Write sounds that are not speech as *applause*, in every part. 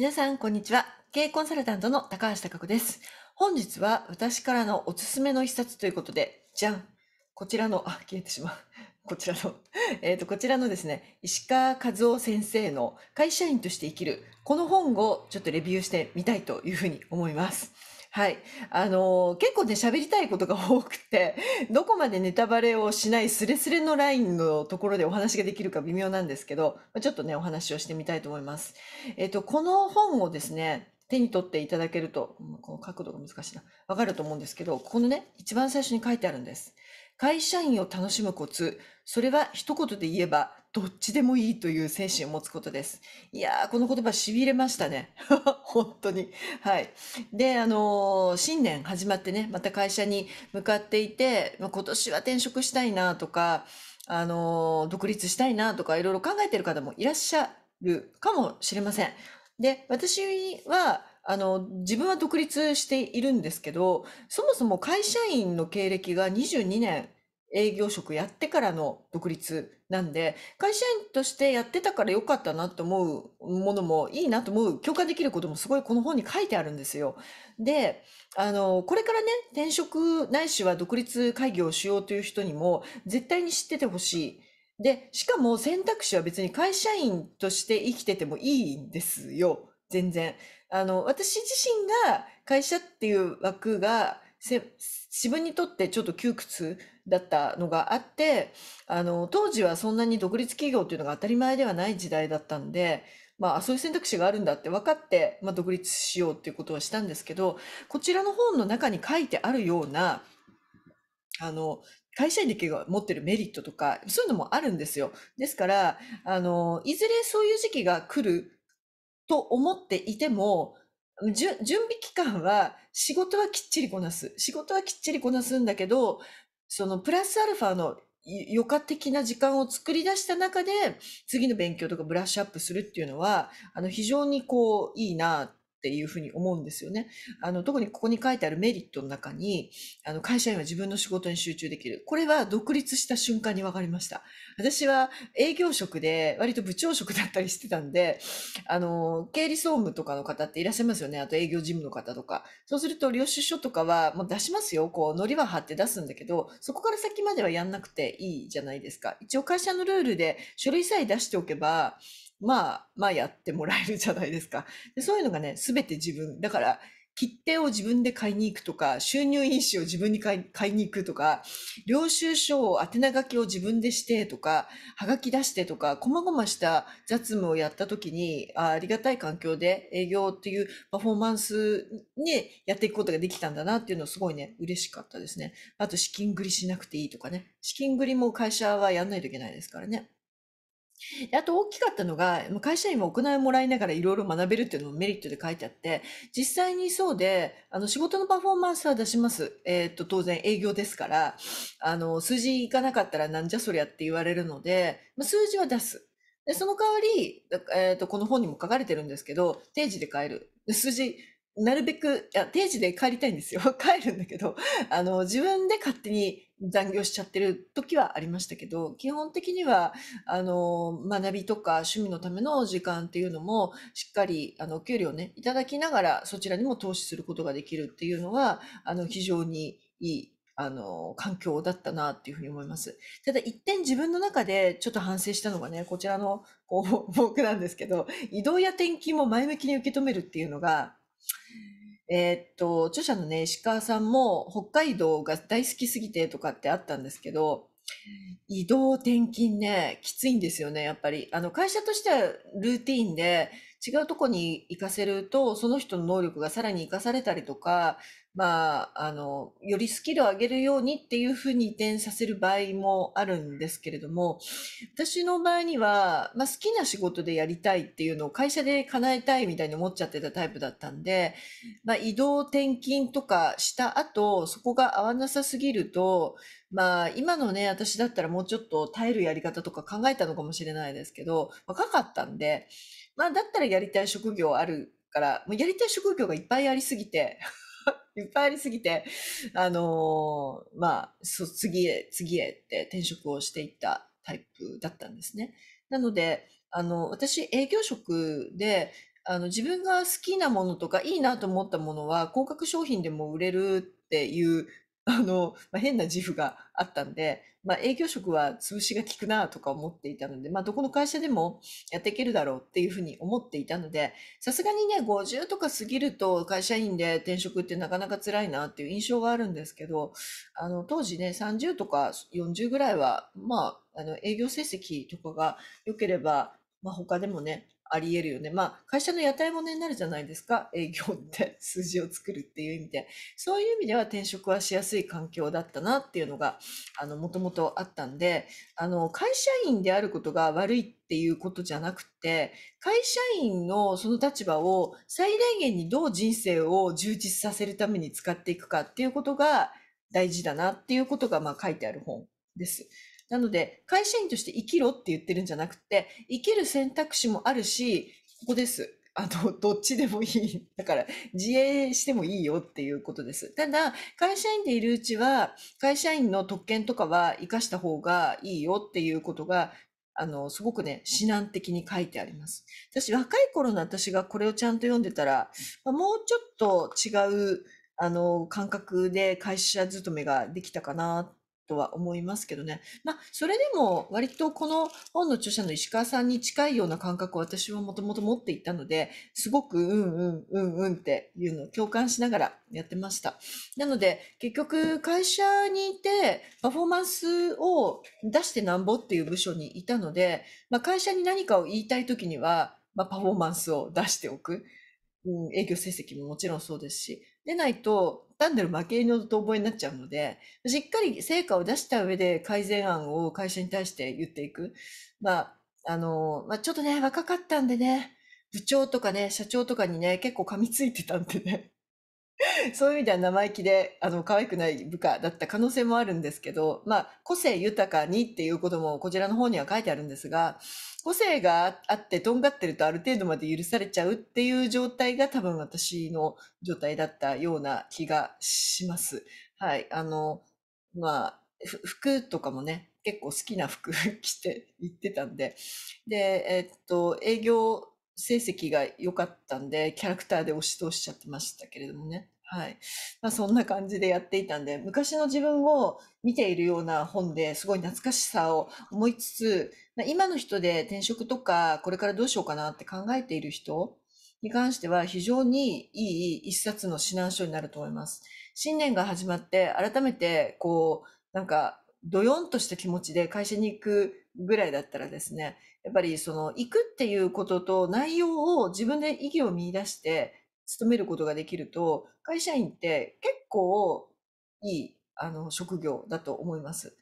皆さん、こんにちは。経営コンサルタントの高橋貴子です。本日は私からのおすすめの一冊ということで、じゃんこちらの、あ、消えてしまう。こちらの、えっ、ー、と、こちらのですね、石川和夫先生の会社員として生きる、この本をちょっとレビューしてみたいというふうに思います。はい。あのー、結構ね、喋りたいことが多くて、*laughs* どこまでネタバレをしないスレスレのラインのところでお話ができるか微妙なんですけど、ちょっとね、お話をしてみたいと思います。えっと、この本をですね、手に取っていただけると、この角度が難しいな。わかると思うんですけど、このね、一番最初に書いてあるんです。会社員を楽しむコツ、それは一言で言えば、どっちでもいいという精神を持つことです。いやー、この言葉痺れましたね。*laughs* 本当に。はい。で、あのー、新年始まってね、また会社に向かっていて、まあ、今年は転職したいなとか、あのー、独立したいなとか、いろいろ考えてる方もいらっしゃるかもしれません。で、私は、あの、自分は独立しているんですけど、そもそも会社員の経歴が22年営業職やってからの独立なんで、会社員としてやってたから良かったなと思うものも、いいなと思う、共感できることもすごいこの本に書いてあるんですよ。で、あの、これからね、転職ないしは独立会議をしようという人にも、絶対に知っててほしい。で、しかも選択肢は別に会社員として生きててもいいんですよ。全然。あの、私自身が会社っていう枠が、自分にとってちょっと窮屈だったのがあって、あの、当時はそんなに独立企業っていうのが当たり前ではない時代だったんで、まあ、そういう選択肢があるんだって分かって、まあ、独立しようっていうことはしたんですけど、こちらの本の中に書いてあるような、あの、会社員だけが持ってるメリットとか、そういうのもあるんですよ。ですから、あの、いずれそういう時期が来ると思っていても、準備期間は仕事はきっちりこなす。仕事はきっちりこなすんだけど、そのプラスアルファの余暇的な時間を作り出した中で、次の勉強とかブラッシュアップするっていうのは、あの、非常にこう、いいなっていうふうに思うんですよね。あの、特にここに書いてあるメリットの中に、あの、会社員は自分の仕事に集中できる。これは独立した瞬間に分かりました。私は営業職で、割と部長職だったりしてたんで、あの、経理総務とかの方っていらっしゃいますよね。あと営業事務の方とか。そうすると、領収書とかは、もう出しますよ。こう、のりは貼って出すんだけど、そこから先まではやんなくていいじゃないですか。一応会社のルールで書類さえ出しておけば、まあ、まあやってもらえるじゃないですか。でそういうのがね、すべて自分。だから、切手を自分で買いに行くとか、収入印紙を自分に買い買いに行くとか、領収書を宛名書きを自分でしてとか、はがき出してとか、細々した雑務をやった時に、ありがたい環境で営業っていうパフォーマンスにやっていくことができたんだなっていうのすごいね、嬉しかったですね。あと資金繰りしなくていいとかね。資金繰りも会社はやんないといけないですからね。であと大きかったのが、会社員も行いもらいながらいろいろ学べるっていうのもメリットで書いてあって、実際にそうで、あの仕事のパフォーマンスは出します。えー、っと、当然営業ですから、あの、数字いかなかったらなんじゃそりゃって言われるので、まあ、数字は出す。で、その代わり、えー、っと、この本にも書かれてるんですけど、定時で帰る。数字、なるべく、定時で帰りたいんですよ。*laughs* 帰るんだけど、あの、自分で勝手に残業しちゃってる時はありましたけど、基本的には、あの、学びとか趣味のための時間っていうのも、しっかり、あの、お給料ね、いただきながら、そちらにも投資することができるっていうのは、あの、非常にいいあの、環境だったなっていうふうに思います。ただ一点自分の中でちょっと反省したのがね、こちらの、こう、僕なんですけど、移動や転勤も前向きに受け止めるっていうのが、えーっと、著者のね、石川さんも北海道が大好きすぎてとかってあったんですけど、移動転勤ね、きついんですよね、やっぱり。あの、会社としてはルーティーンで違うとこに行かせると、その人の能力がさらに生かされたりとか、まあ、あの、よりスキルを上げるようにっていうふうに移転させる場合もあるんですけれども、私の場合には、まあ、好きな仕事でやりたいっていうのを会社で叶えたいみたいに思っちゃってたタイプだったんで、まあ、移動転勤とかした後、そこが合わなさすぎると、まあ、今のね、私だったらもうちょっと耐えるやり方とか考えたのかもしれないですけど、若かったんで、まあ、だったらやりたい職業あるから、もうやりたい職業がいっぱいありすぎて、*laughs* いっぱいありすぎて、あのー、まあ、そう、次へ、次へって転職をしていったタイプだったんですね。なので、あの、私、営業職で、あの、自分が好きなものとか、いいなと思ったものは、広角商品でも売れるっていうあの、まあ、変な自負があったんで、まあ、営業職は潰しが効くなとか思っていたので、まあ、どこの会社でもやっていけるだろうっていうふうに思っていたので、さすがにね、50とか過ぎると会社員で転職ってなかなか辛いなっていう印象があるんですけど、あの、当時ね、30とか40ぐらいは、まあ、あの、営業成績とかが良ければ、まあ、他でもね、ありえるよね。まあ、会社の屋台骨になるじゃないですか。営業って *laughs* 数字を作るっていう意味で。そういう意味では転職はしやすい環境だったなっていうのが、あの、もともとあったんで、あの、会社員であることが悪いっていうことじゃなくて、会社員のその立場を最大限にどう人生を充実させるために使っていくかっていうことが大事だなっていうことが、まあ、書いてある本です。なので、会社員として生きろって言ってるんじゃなくて、生きる選択肢もあるし、ここです。あの、*laughs* どっちでもいい。だから、自営してもいいよっていうことです。ただ、会社員でいるうちは、会社員の特権とかは生かした方がいいよっていうことが、あの、すごくね、指南的に書いてあります。私、若い頃の私がこれをちゃんと読んでたら、まあ、もうちょっと違う、あの、感覚で会社勤めができたかなとは思いますけどね。まあ、それでも割とこの本の著者の石川さんに近いような感覚を私はもともと持っていたので、すごくうんうんうんうんっていうのを共感しながらやってました。なので、結局会社にいてパフォーマンスを出してなんぼっていう部署にいたので、まあ、会社に何かを言いたい時には、まあ、パフォーマンスを出しておく。うん、営業成績ももちろんそうですし、でないと単なる負け犬の遠吠えになっちゃうので、しっかり成果を出した上で改善案を会社に対して言っていく。まあ、あの、まあ、ちょっとね、若かったんでね、部長とかね、社長とかにね、結構噛みついてたんでね。*laughs* そういう意味では生意気で、あの、可愛くない部下だった可能性もあるんですけど、まあ、個性豊かにっていうこともこちらの方には書いてあるんですが、個性があってとんがってるとある程度まで許されちゃうっていう状態が多分私の状態だったような気がします。はい。あの、まあ、服とかもね、結構好きな服 *laughs* 着て行ってたんで、で、えっと、営業成績が良かったんで、キャラクターで押し通しちゃってましたけれどもね。はい。まあ、そんな感じでやっていたんで、昔の自分を見ているような本ですごい懐かしさを思いつつ、まあ、今の人で転職とか、これからどうしようかなって考えている人に関しては非常にいい一冊の指南書になると思います。新年が始まって、改めて、こう、なんか、どよんとした気持ちで会社に行くぐらいだったらですね、やっぱりその行くっていうことと内容を自分で意義を見出して勤めることができると、会社員って結構いいあの職業だと思います。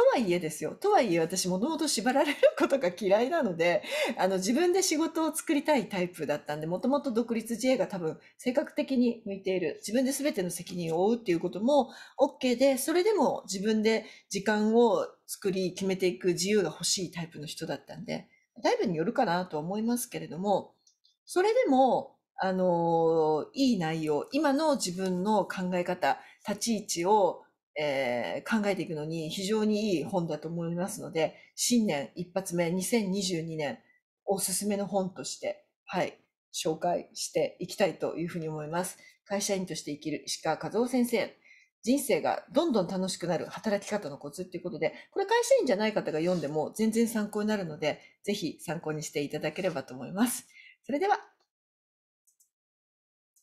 とはいえですよ。とはいえ私物事縛られることが嫌いなので、あの自分で仕事を作りたいタイプだったんで、もともと独立自営が多分性格的に向いている。自分で全ての責任を負うっていうことも OK で、それでも自分で時間を作り決めていく自由が欲しいタイプの人だったんで、だいぶによるかなとは思いますけれども、それでも、あの、いい内容、今の自分の考え方、立ち位置をえー、考えていくのに非常にいい本だと思いますので、新年一発目、2022年、おすすめの本として、はい、紹介していきたいというふうに思います。会社員として生きる石川和夫先生、人生がどんどん楽しくなる働き方のコツっていうことで、これ会社員じゃない方が読んでも全然参考になるので、ぜひ参考にしていただければと思います。それでは